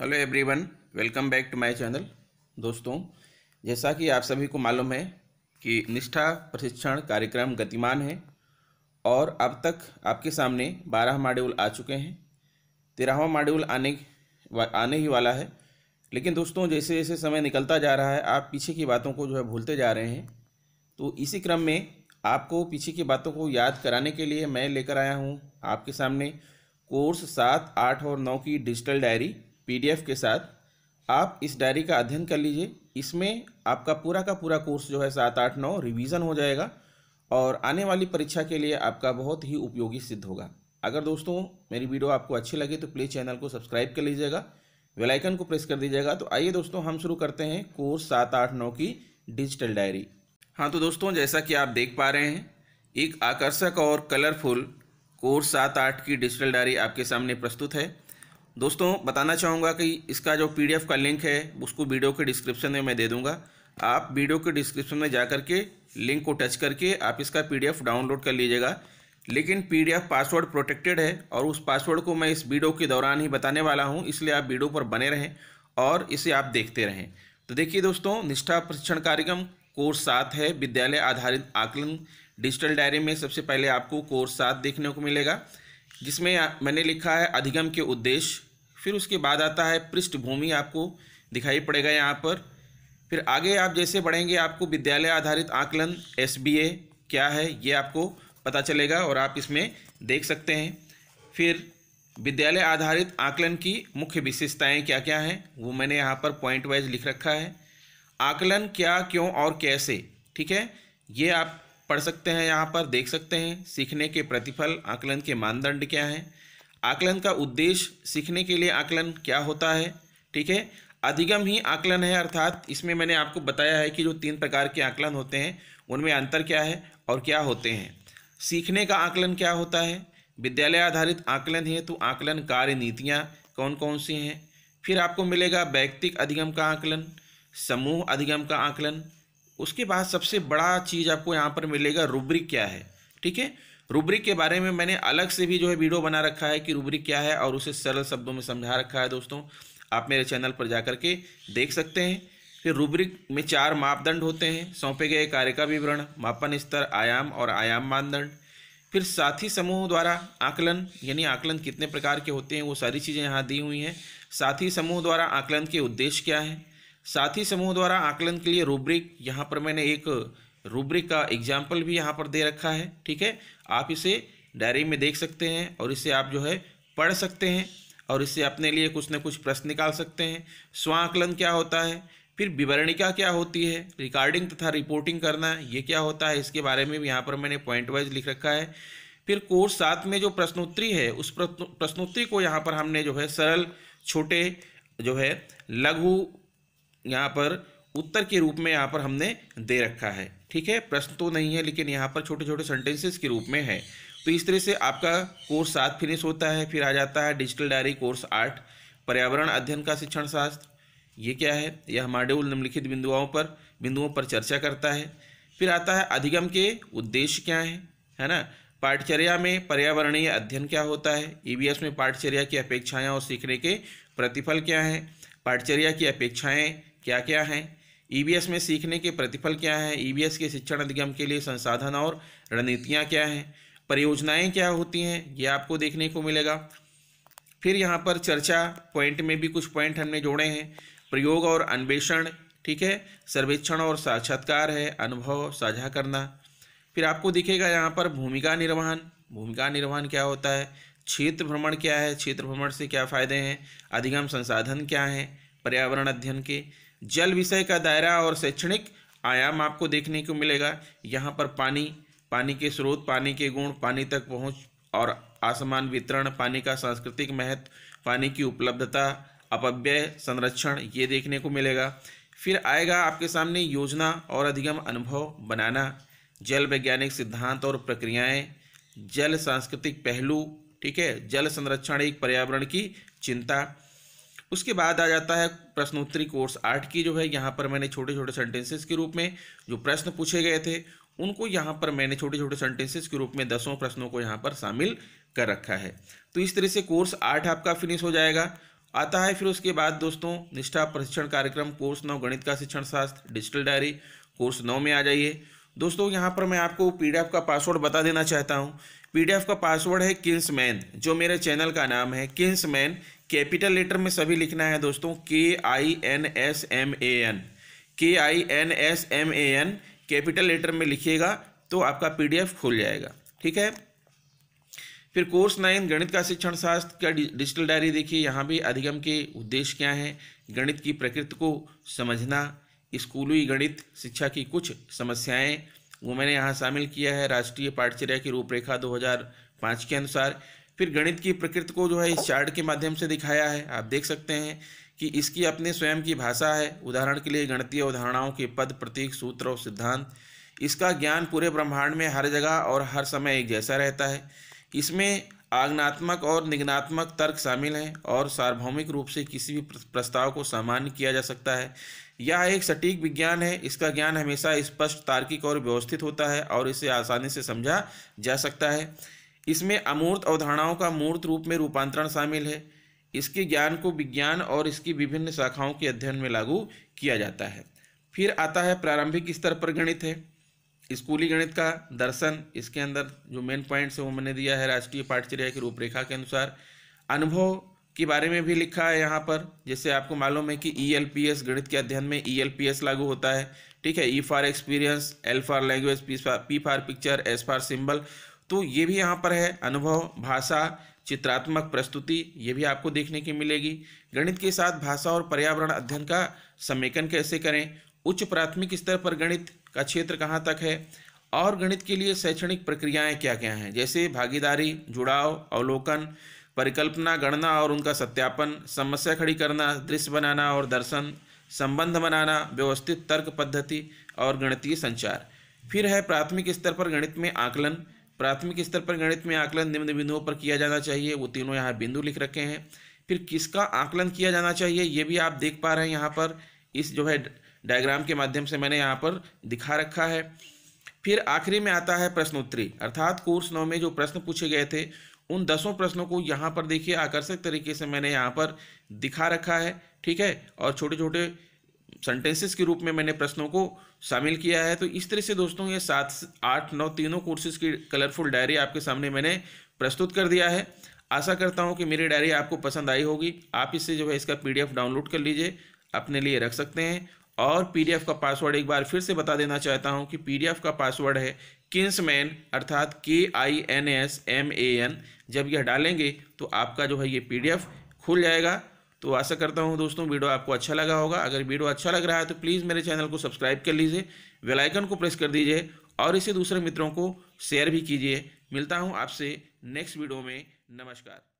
hello everyone welcome back to my channel दोस्तों जैसा कि आप सभी को मालूम है कि निष्ठा प्रशिक्षण कार्यक्रम गतिमान है और अब तक आपके सामने बारह मॉड्यूल आ चुके हैं तेरहवा मॉड्यूल आने आने ही वाला है लेकिन दोस्तों जैसे जैसे समय निकलता जा रहा है आप पीछे की बातों को जो है भूलते जा रहे हैं तो इसी क्रम में आपको पीछे की बातों को याद कराने के लिए मैं लेकर आया हूँ आपके सामने कोर्स सात आठ और नौ की डिजिटल डायरी पीडीएफ के साथ आप इस डायरी का अध्ययन कर लीजिए इसमें आपका पूरा का पूरा कोर्स जो है सात आठ नौ रिवीजन हो जाएगा और आने वाली परीक्षा के लिए आपका बहुत ही उपयोगी सिद्ध होगा अगर दोस्तों मेरी वीडियो आपको अच्छी लगी तो प्लीज़ चैनल को सब्सक्राइब कर लीजिएगा वेलाइकन को प्रेस कर दीजिएगा तो आइए दोस्तों हम शुरू करते हैं कोर्स सात आठ नौ की डिजिटल डायरी हाँ तो दोस्तों जैसा कि आप देख पा रहे हैं एक आकर्षक और कलरफुल कोर्स सात आठ की डिजिटल डायरी आपके सामने प्रस्तुत है दोस्तों बताना चाहूँगा कि इसका जो पी का लिंक है उसको वीडियो के डिस्क्रिप्शन में मैं दे दूँगा आप वीडियो के डिस्क्रिप्शन में जा करके लिंक को टच करके आप इसका पी डाउनलोड कर लीजिएगा लेकिन पीडीएफ पासवर्ड प्रोटेक्टेड है और उस पासवर्ड को मैं इस वीडियो के दौरान ही बताने वाला हूँ इसलिए आप वीडियो पर बने रहें और इसे आप देखते रहें तो देखिए दोस्तों निष्ठा प्रशिक्षण कार्यक्रम कोर्स सात है विद्यालय आधारित आकलन डिजिटल डायरी में सबसे पहले आपको कोर्स सात देखने को मिलेगा जिसमें मैंने लिखा है अधिगम के उद्देश्य फिर उसके बाद आता है पृष्ठभूमि आपको दिखाई पड़ेगा यहाँ पर फिर आगे आप जैसे बढ़ेंगे आपको विद्यालय आधारित आकलन एस क्या है ये आपको पता चलेगा और आप इसमें देख सकते हैं फिर विद्यालय आधारित आकलन की मुख्य विशेषताएं क्या क्या हैं वो मैंने यहाँ पर पॉइंट वाइज लिख रखा है आकलन क्या क्यों और कैसे ठीक है ये आप पढ़ सकते हैं यहाँ पर देख सकते हैं सीखने के प्रतिफल आकलन के मानदंड क्या हैं आकलन का उद्देश्य सीखने के लिए आकलन क्या होता है ठीक है अधिगम ही आकलन है अर्थात इसमें मैंने आपको बताया है कि जो तीन प्रकार के आकलन होते हैं उनमें अंतर क्या है और क्या होते हैं सीखने का आकलन क्या होता है विद्यालय आधारित आकलन है तो आकलन कार्य नीतियाँ कौन कौन सी हैं फिर आपको मिलेगा व्यक्तिक अधिगम का आकलन समूह अधिगम का आकलन उसके बाद सबसे बड़ा चीज़ आपको यहाँ पर मिलेगा रूब्रिक क्या है ठीक है रूब्रिक के बारे में मैंने अलग से भी जो है वीडियो बना रखा है कि रूब्रिक क्या है और उसे सरल शब्दों में समझा रखा है दोस्तों आप मेरे चैनल पर जा के देख सकते हैं फिर रूब्रिक में चार मापदंड होते हैं सौंपे गए कार्य का विवरण मापन स्तर आयाम और आयाम मानदंड फिर साथी समूह द्वारा आकलन यानी आकलन कितने प्रकार के होते हैं वो सारी चीज़ें यहाँ दी हुई हैं साथी समूह द्वारा आकलन के उद्देश्य क्या हैं साथी समूह द्वारा आकलन के लिए रूब्रिक यहाँ पर मैंने एक रूब्रिक का एग्जाम्पल भी यहाँ पर दे रखा है ठीक है आप इसे डायरी में देख सकते हैं और इसे आप जो है पढ़ सकते हैं और इससे अपने लिए कुछ न कुछ प्रश्न निकाल सकते हैं स्व आकलन क्या होता है फिर विवरणिका क्या होती है रिकॉर्डिंग तथा रिपोर्टिंग करना ये क्या होता है इसके बारे में भी यहाँ पर मैंने पॉइंट वाइज लिख रखा है फिर कोर्स सात में जो प्रश्नोत्तरी है उस प्रश्नोत्तरी को यहाँ पर हमने जो है सरल छोटे जो है लघु यहाँ पर उत्तर के रूप में यहाँ पर हमने दे रखा है ठीक है प्रश्न तो नहीं है लेकिन यहाँ पर छोटे छोटे सेंटेंसेस के रूप में है तो इस तरह से आपका कोर्स सात फिनिश होता है फिर आ जाता है डिजिटल डायरी कोर्स आठ पर्यावरण अध्ययन का शिक्षण शास्त्र ये क्या है यह मॉड्यूल निम्नलिखित बिंदुओं पर बिंदुओं पर चर्चा करता है फिर आता है अधिगम के उद्देश्य क्या है है ना पाठचर्या में पर्यावरणीय अध्ययन क्या होता है ई e में पाठचर्या की अपेक्षाएँ और सीखने के प्रतिफल क्या हैं पाठचर्या की अपेक्षाएँ क्या क्या हैं ईवीएस e में सीखने के प्रतिफल क्या हैं ईवीएस e के शिक्षण अधिगम के लिए संसाधन और रणनीतियाँ क्या हैं परियोजनाएँ क्या होती हैं ये आपको देखने को मिलेगा फिर यहाँ पर चर्चा पॉइंट में भी कुछ पॉइंट हमने जोड़े हैं प्रयोग और अन्वेषण ठीक है सर्वेक्षण और साक्षात्कार है अनुभव साझा करना फिर आपको दिखेगा यहाँ पर भूमिका निर्वहन भूमिका निर्वहन क्या होता है क्षेत्र भ्रमण क्या है क्षेत्र भ्रमण से क्या फ़ायदे हैं अधिगम संसाधन क्या हैं पर्यावरण अध्ययन के जल विषय का दायरा और शैक्षणिक आयाम आपको देखने को मिलेगा यहाँ पर पानी पानी के स्रोत पानी के गुण पानी तक पहुँच और आसमान वितरण पानी का सांस्कृतिक महत्व पानी की उपलब्धता अपव्यय संरक्षण ये देखने को मिलेगा फिर आएगा आपके सामने योजना और अधिगम अनुभव बनाना जल वैज्ञानिक सिद्धांत और प्रक्रियाएं जल सांस्कृतिक पहलू ठीक है जल संरक्षण एक पर्यावरण की चिंता उसके बाद आ जाता है प्रश्नोत्तरी कोर्स आठ की जो है यहाँ पर मैंने छोटे छोटे सेंटेंसेस के रूप में जो प्रश्न पूछे गए थे उनको यहाँ पर मैंने छोटे छोटे सेंटेंसेस के रूप में दसों प्रश्नों को यहाँ पर शामिल कर रखा है तो इस तरह से कोर्स आठ आपका फिनिश हो जाएगा आता है फिर उसके बाद दोस्तों निष्ठा प्रशिक्षण कार्यक्रम कोर्स नौ गणित का शिक्षण शास्त्र डिजिटल डायरी कोर्स नौ में आ जाइए दोस्तों यहाँ पर मैं आपको पी का पासवर्ड बता देना चाहता हूँ पी का पासवर्ड है किंग्स जो मेरे चैनल का नाम है किंग्स कैपिटल लेटर में सभी लिखना है दोस्तों K I N S M A N K I N S M A N capital letter में लिखिएगा तो आपका पीडीएफ खुल जाएगा ठीक है फिर कोर्स नाइन गणित का शिक्षण शास्त्र का डिजिटल डायरी देखिए यहाँ भी अधिगम के उद्देश्य क्या हैं गणित की प्रकृति को समझना स्कूली गणित शिक्षा की कुछ समस्याएं वो मैंने यहाँ शामिल किया है राष्ट्रीय पाठचर्या की रूपरेखा 2005 के अनुसार फिर गणित की प्रकृति को जो है इस चार्ट के माध्यम से दिखाया है आप देख सकते हैं कि इसकी अपने स्वयं की भाषा है उदाहरण के लिए गणितीय अवधारणाओं के पद प्रतीक सूत्र और सिद्धांत इसका ज्ञान पूरे ब्रह्मांड में हर जगह और हर समय एक जैसा रहता है इसमें आगनात्मक और निगनात्मक तर्क शामिल हैं और सार्वभौमिक रूप से किसी भी प्रस्ताव को सामान्य किया जा सकता है यह एक सटीक विज्ञान है इसका ज्ञान हमेशा स्पष्ट तार्किक और व्यवस्थित होता है और इसे आसानी से समझा जा सकता है इसमें अमूर्त अवधारणाओं का मूर्त रूप में रूपांतरण शामिल है इसके ज्ञान को विज्ञान और इसकी विभिन्न शाखाओं के अध्ययन में लागू किया जाता है फिर आता है प्रारंभिक स्तर पर गणित है स्कूली गणित का दर्शन इसके अंदर जो मेन पॉइंट्स है वो मैंने दिया है राष्ट्रीय पाठचर्या की रूपरेखा के अनुसार अनुभव के बारे में भी लिखा है यहाँ पर जैसे आपको मालूम है कि ई एल पी एस गणित के अध्ययन में ई एल पी एस लागू होता है ठीक है E for experience L for language P for picture S for symbol तो ये भी यहाँ पर है अनुभव भाषा चित्रात्मक प्रस्तुति ये भी आपको देखने की मिलेगी गणित के साथ भाषा और पर्यावरण अध्ययन का समेकन कैसे करें उच्च प्राथमिक स्तर पर गणित का क्षेत्र कहाँ तक है और गणित के लिए शैक्षणिक प्रक्रियाएं क्या क्या हैं जैसे भागीदारी जुड़ाव अवलोकन परिकल्पना गणना और उनका सत्यापन समस्या खड़ी करना दृश्य बनाना और दर्शन संबंध बनाना व्यवस्थित तर्क पद्धति और गणितीय संचार फिर है प्राथमिक स्तर पर गणित में आकलन प्राथमिक स्तर पर गणित में आकलन निम्न बिंदुओं पर किया जाना चाहिए वो तीनों यहाँ बिंदु लिख रखे हैं फिर किसका आकलन किया जाना चाहिए ये भी आप देख पा रहे हैं यहाँ पर इस जो है डायग्राम के माध्यम से मैंने यहाँ पर दिखा रखा है फिर आखिरी में आता है प्रश्नोत्तरी अर्थात कोर्स नौ में जो प्रश्न पूछे गए थे उन दसों प्रश्नों को यहाँ पर देखिए आकर्षक तरीके से मैंने यहाँ पर दिखा रखा है ठीक है और छोटे छोटे सेंटेंसेस के रूप में मैंने प्रश्नों को शामिल किया है तो इस तरह से दोस्तों ये सात आठ नौ तीनों कोर्सेज की कलरफुल डायरी आपके सामने मैंने प्रस्तुत कर दिया है आशा करता हूँ कि मेरी डायरी आपको पसंद आई होगी आप इससे जो है इसका पीडीएफ डाउनलोड कर लीजिए अपने लिए रख सकते हैं और पीडीएफ का पासवर्ड एक बार फिर से बता देना चाहता हूँ कि पीडीएफ का पासवर्ड है मैन अर्थात K I N S M A N जब यह डालेंगे तो आपका जो है ये पी खुल जाएगा तो आशा करता हूँ दोस्तों वीडियो आपको अच्छा लगा होगा अगर वीडियो अच्छा लग रहा है तो प्लीज़ मेरे चैनल को सब्सक्राइब कर लीजिए वेलाइकन को प्रेस कर दीजिए और इसे दूसरे मित्रों को शेयर भी कीजिए मिलता हूँ आपसे नेक्स्ट वीडियो में नमस्कार